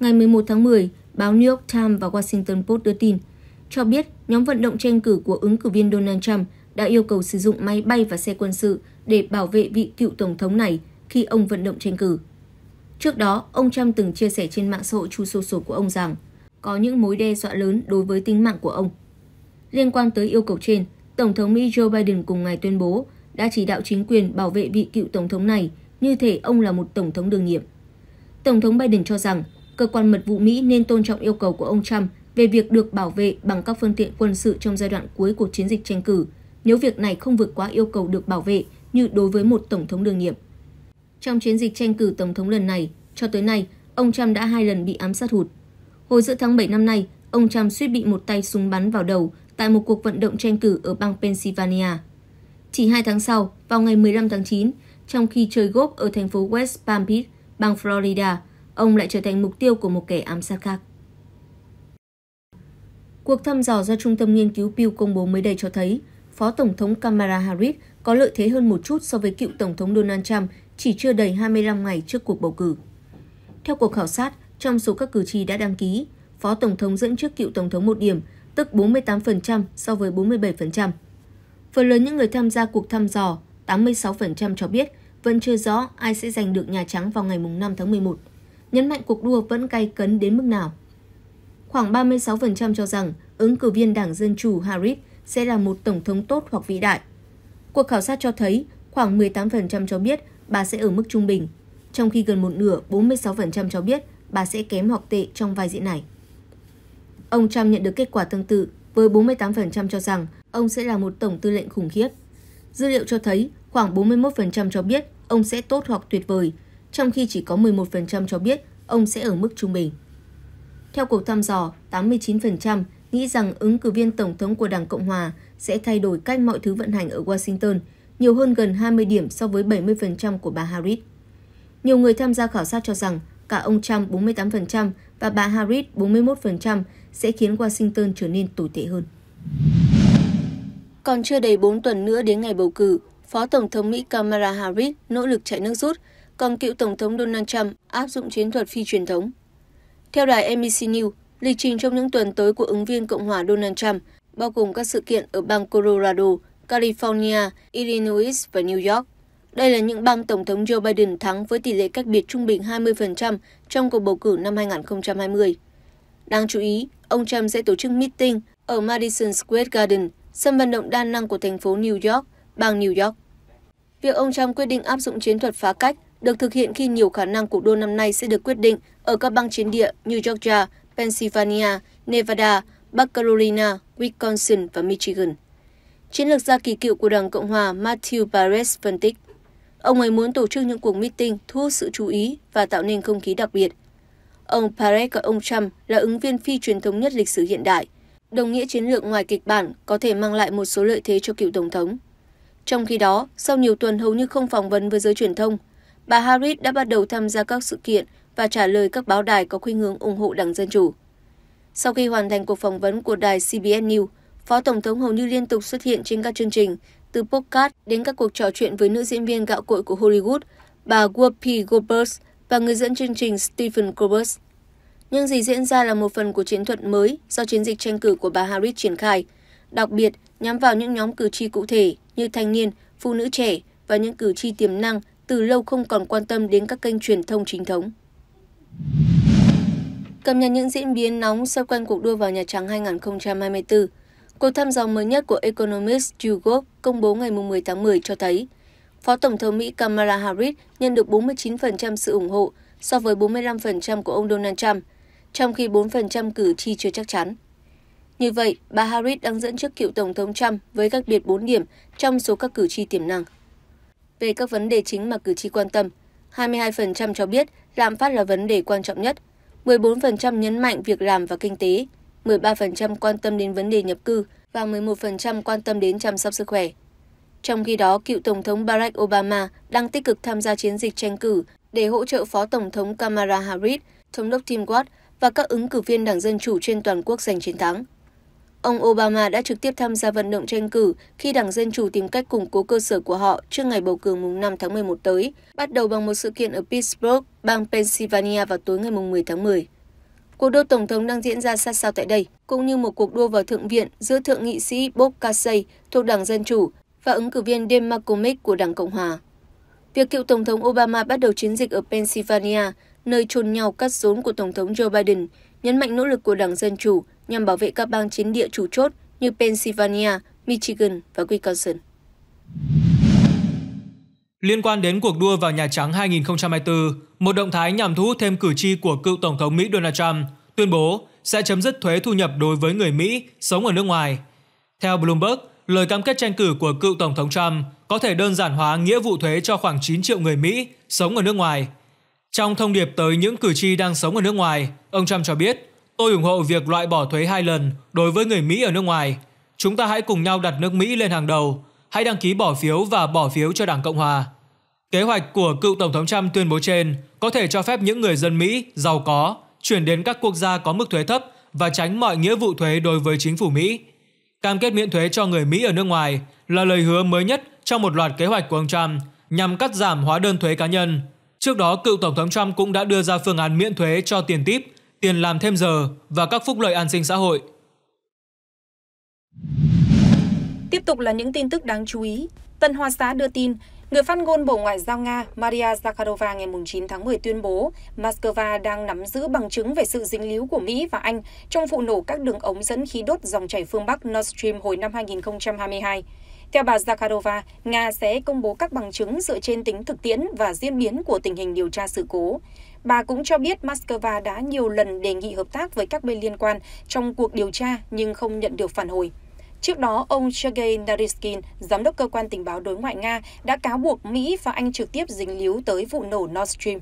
Ngày 11 tháng 10, báo New York Times và Washington Post đưa tin, cho biết nhóm vận động tranh cử của ứng cử viên Donald Trump đã yêu cầu sử dụng máy bay và xe quân sự để bảo vệ vị cựu tổng thống này khi ông vận động tranh cử. Trước đó, ông Trump từng chia sẻ trên mạng xã hội Chu Sổ của ông rằng có những mối đe dọa lớn đối với tính mạng của ông. Liên quan tới yêu cầu trên, Tổng thống Mỹ Joe Biden cùng ngày tuyên bố đã chỉ đạo chính quyền bảo vệ vị cựu tổng thống này như thể ông là một tổng thống đương nhiệm. Tổng thống Biden cho rằng cơ quan mật vụ Mỹ nên tôn trọng yêu cầu của ông Trump về việc được bảo vệ bằng các phương tiện quân sự trong giai đoạn cuối của chiến dịch tranh cử, nếu việc này không vượt quá yêu cầu được bảo vệ như đối với một tổng thống đương nhiệm. Trong chiến dịch tranh cử tổng thống lần này, cho tới nay, ông Trump đã hai lần bị ám sát hụt. Hồi giữa tháng 7 năm nay, ông Trump suýt bị một tay súng bắn vào đầu tại một cuộc vận động tranh cử ở bang Pennsylvania. Chỉ hai tháng sau, vào ngày 15 tháng 9, trong khi chơi golf ở thành phố West Palm Beach, bang Florida, ông lại trở thành mục tiêu của một kẻ ám sát khác. Cuộc thăm dò do Trung tâm Nghiên cứu Pew công bố mới đây cho thấy, Phó Tổng thống Kamala Harris có lợi thế hơn một chút so với cựu Tổng thống Donald Trump chỉ chưa đầy 25 ngày trước cuộc bầu cử. Theo cuộc khảo sát, trong số các cử tri đã đăng ký, Phó Tổng thống dẫn trước cựu Tổng thống một điểm, tức 48% so với 47%. Phần lớn những người tham gia cuộc thăm dò, 86% cho biết vẫn chưa rõ ai sẽ giành được Nhà Trắng vào ngày 5 tháng 11 nhấn mạnh cuộc đua vẫn cay cấn đến mức nào. Khoảng 36% cho rằng ứng cử viên Đảng Dân Chủ Harris sẽ là một tổng thống tốt hoặc vĩ đại. Cuộc khảo sát cho thấy khoảng 18% cho biết bà sẽ ở mức trung bình, trong khi gần một nửa 46% cho biết bà sẽ kém hoặc tệ trong vai diễn này. Ông Trump nhận được kết quả tương tự với 48% cho rằng ông sẽ là một tổng tư lệnh khủng khiếp. Dữ liệu cho thấy khoảng 41% cho biết ông sẽ tốt hoặc tuyệt vời, trong khi chỉ có 11% cho biết ông sẽ ở mức trung bình. Theo cuộc thăm dò, 89% nghĩ rằng ứng cử viên tổng thống của Đảng Cộng hòa sẽ thay đổi cách mọi thứ vận hành ở Washington, nhiều hơn gần 20 điểm so với 70% của bà Harris. Nhiều người tham gia khảo sát cho rằng cả ông Trump 48% và bà Harris 41% sẽ khiến Washington trở nên tồi tệ hơn. Còn chưa đầy 4 tuần nữa đến ngày bầu cử, Phó Tổng thống Mỹ Kamala Harris nỗ lực chạy nước rút còn cựu Tổng thống Donald Trump áp dụng chiến thuật phi truyền thống. Theo đài NBC News, lịch trình trong những tuần tới của ứng viên Cộng hòa Donald Trump bao gồm các sự kiện ở bang Colorado, California, Illinois và New York. Đây là những bang Tổng thống Joe Biden thắng với tỷ lệ cách biệt trung bình 20% trong cuộc bầu cử năm 2020. Đáng chú ý, ông Trump sẽ tổ chức meeting ở Madison Square Garden, sân vận động đa năng của thành phố New York, bang New York. Việc ông Trump quyết định áp dụng chiến thuật phá cách được thực hiện khi nhiều khả năng cuộc đua năm nay sẽ được quyết định ở các bang chiến địa như Georgia, Pennsylvania, Nevada, Bắc Carolina, Wisconsin và Michigan. Chiến lược gia kỳ cựu của Đảng Cộng hòa Matthew Perez phân tích, ông ấy muốn tổ chức những cuộc meeting thu hút sự chú ý và tạo nên không khí đặc biệt. Ông Perez gọi ông Trump là ứng viên phi truyền thống nhất lịch sử hiện đại, đồng nghĩa chiến lược ngoài kịch bản có thể mang lại một số lợi thế cho cựu tổng thống. Trong khi đó, sau nhiều tuần hầu như không phỏng vấn với giới truyền thông, bà Harris đã bắt đầu tham gia các sự kiện và trả lời các báo đài có khuynh hướng ủng hộ Đảng Dân Chủ. Sau khi hoàn thành cuộc phỏng vấn của đài CBS News, Phó Tổng thống hầu như liên tục xuất hiện trên các chương trình, từ podcast đến các cuộc trò chuyện với nữ diễn viên gạo cội của Hollywood, bà Whoopi Goldberg và người dẫn chương trình Stephen Colbert. Nhưng gì diễn ra là một phần của chiến thuật mới do chiến dịch tranh cử của bà Harris triển khai, đặc biệt nhắm vào những nhóm cử tri cụ thể như thanh niên, phụ nữ trẻ và những cử tri tiềm năng từ lâu không còn quan tâm đến các kênh truyền thông chính thống. Cập nhật những diễn biến nóng xoay quanh cuộc đua vào Nhà Trắng 2024, cuộc thăm dò mới nhất của Economist YouGov công bố ngày 10 tháng 10 cho thấy, Phó Tổng thống Mỹ Kamala Harris nhận được 49% sự ủng hộ so với 45% của ông Donald Trump, trong khi 4% cử tri chưa chắc chắn. Như vậy, bà Harris đang dẫn trước cựu Tổng thống Trump với cách biệt 4 điểm trong số các cử tri tiềm năng về các vấn đề chính mà cử tri quan tâm, 22% cho biết lạm phát là vấn đề quan trọng nhất, 14% nhấn mạnh việc làm và kinh tế, 13% quan tâm đến vấn đề nhập cư và 11% quan tâm đến chăm sóc sức khỏe. Trong khi đó, cựu Tổng thống Barack Obama đang tích cực tham gia chiến dịch tranh cử để hỗ trợ Phó Tổng thống Kamala Harris, Thống đốc Tim Watt và các ứng cử viên đảng Dân Chủ trên toàn quốc giành chiến thắng ông obama đã trực tiếp tham gia vận động tranh cử khi đảng dân chủ tìm cách củng cố cơ sở của họ trước ngày bầu cử mùng năm tháng 11 tới bắt đầu bằng một sự kiện ở pittsburgh bang pennsylvania vào tối ngày mùng 10 tháng 10 cuộc đua tổng thống đang diễn ra sát sao tại đây cũng như một cuộc đua vào thượng viện giữa thượng nghị sĩ bob casey thuộc đảng dân chủ và ứng cử viên Dan McCormick của Đảng Cộng Hòa. Việc cựu Tổng thống Obama bắt đầu chiến dịch ở Pennsylvania, nơi chôn nhau cắt rốn của Tổng thống Joe Biden, nhấn mạnh nỗ lực của đảng Dân Chủ nhằm bảo vệ các bang chiến địa chủ chốt như Pennsylvania, Michigan và Wisconsin. Liên quan đến cuộc đua vào Nhà Trắng 2024, một động thái nhằm thu hút thêm cử tri của cựu Tổng thống Mỹ Donald Trump tuyên bố sẽ chấm dứt thuế thu nhập đối với người Mỹ sống ở nước ngoài. Theo Bloomberg, lời cam kết tranh cử của cựu Tổng thống Trump có thể đơn giản hóa nghĩa vụ thuế cho khoảng 9 triệu người Mỹ sống ở nước ngoài – trong thông điệp tới những cử tri đang sống ở nước ngoài, ông Trump cho biết Tôi ủng hộ việc loại bỏ thuế hai lần đối với người Mỹ ở nước ngoài. Chúng ta hãy cùng nhau đặt nước Mỹ lên hàng đầu, hãy đăng ký bỏ phiếu và bỏ phiếu cho Đảng Cộng Hòa. Kế hoạch của cựu Tổng thống Trump tuyên bố trên có thể cho phép những người dân Mỹ giàu có chuyển đến các quốc gia có mức thuế thấp và tránh mọi nghĩa vụ thuế đối với chính phủ Mỹ. Cam kết miễn thuế cho người Mỹ ở nước ngoài là lời hứa mới nhất trong một loạt kế hoạch của ông Trump nhằm cắt giảm hóa đơn thuế cá nhân Trước đó, cựu Tổng thống Trump cũng đã đưa ra phương án miễn thuế cho tiền tip, tiền làm thêm giờ và các phúc lợi an sinh xã hội. Tiếp tục là những tin tức đáng chú ý. Tân Hoa Xã đưa tin, người phát ngôn Bộ Ngoại giao Nga Maria Zakharova ngày 9 tháng 10 tuyên bố Moscow đang nắm giữ bằng chứng về sự dính líu của Mỹ và Anh trong vụ nổ các đường ống dẫn khí đốt dòng chảy phương Bắc Nord Stream hồi năm 2022 theo bà zakharova nga sẽ công bố các bằng chứng dựa trên tính thực tiễn và diễn biến của tình hình điều tra sự cố bà cũng cho biết moscow đã nhiều lần đề nghị hợp tác với các bên liên quan trong cuộc điều tra nhưng không nhận được phản hồi Trước đó, ông Sergei Naryshkin, giám đốc cơ quan tình báo đối ngoại Nga, đã cáo buộc Mỹ và Anh trực tiếp dính líu tới vụ nổ Nord Stream.